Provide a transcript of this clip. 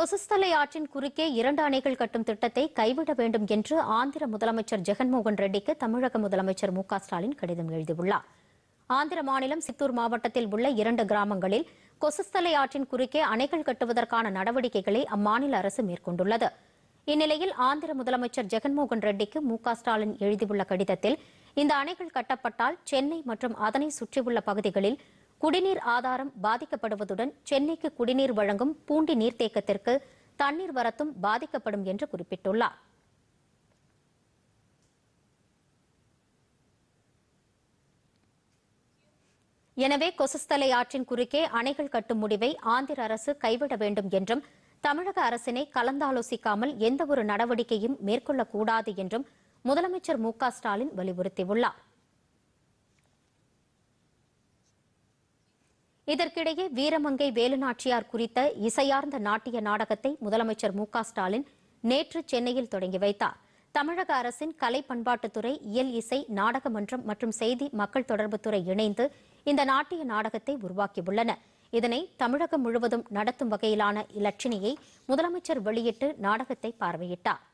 கொசஸ்தலை ஆற்றின் குறுக்கே இரண்டு அணைகள் கட்டும் திட்டத்தை கைவிட வேண்டும் என்று ஆந்திர முதலமைச்சர் ஜெகன்மோகன் ரெட்டிக்கு தமிழக முதலமைச்சர் மு ஸ்டாலின் கடிதம் எழுதியுள்ளார் ஆந்திர மாநிலம் சித்தூர் மாவட்டத்தில் உள்ள இரண்டு கிராமங்களில் கொசஸ்தலை ஆற்றின் குறுக்கே அணைகள் கட்டுவதற்கான நடவடிக்கைகளை அம்மாநில அரசு மேற்கொண்டுள்ளது இந்நிலையில் ஆந்திர முதலமைச்சர் ஜெகன்மோகன் ரெட்டிக்கு மு ஸ்டாலின் எழுதியுள்ள கடிதத்தில் இந்த அணைகள் கட்டப்பட்டால் சென்னை மற்றும் அதனை சுற்றியுள்ள பகுதிகளில் குடிநீர் ஆதாரம் பாதிக்கப்படுவதுடன் சென்னைக்கு குடிநீர் வழங்கும் பூண்டி நீர்த்தேக்கத்திற்கு தண்ணீர் வரத்தும் பாதிக்கப்படும் என்று குறிப்பிட்டுள்ளார் எனவே கொசஸ்தலை ஆற்றின் குறுக்கே அணைகள் கட்டும் முடிவை ஆந்திர அரசு கைவிட வேண்டும் என்றும் தமிழக அரசினை கலந்தாலோசிக்காமல் எந்தவொரு நடவடிக்கையும் மேற்கொள்ளக்கூடாது என்றும் முதலமைச்சர் மு ஸ்டாலின் வலியுறுத்தியுள்ளார் இதற்கிடையே வீரமங்கை வேலுநாச்சியார் குறித்த இசையார்ந்த நாட்டிய நாடகத்தை முதலமைச்சர் மு ஸ்டாலின் நேற்று சென்னையில் தொடங்கி வைத்தார் தமிழக அரசின் கலை பண்பாட்டுத்துறை இயல் இசை நாடக மன்றம் மற்றும் செய்தி மக்கள் தொடர்புத்துறை இணைந்து இந்த நாட்டிய நாடகத்தை உருவாக்கியுள்ளன இதனை தமிழகம் முழுவதும் நடத்தும் வகையிலான இலட்சினையை முதலமைச்சர் வெளியிட்டு நாடகத்தை பார்வையிட்டார்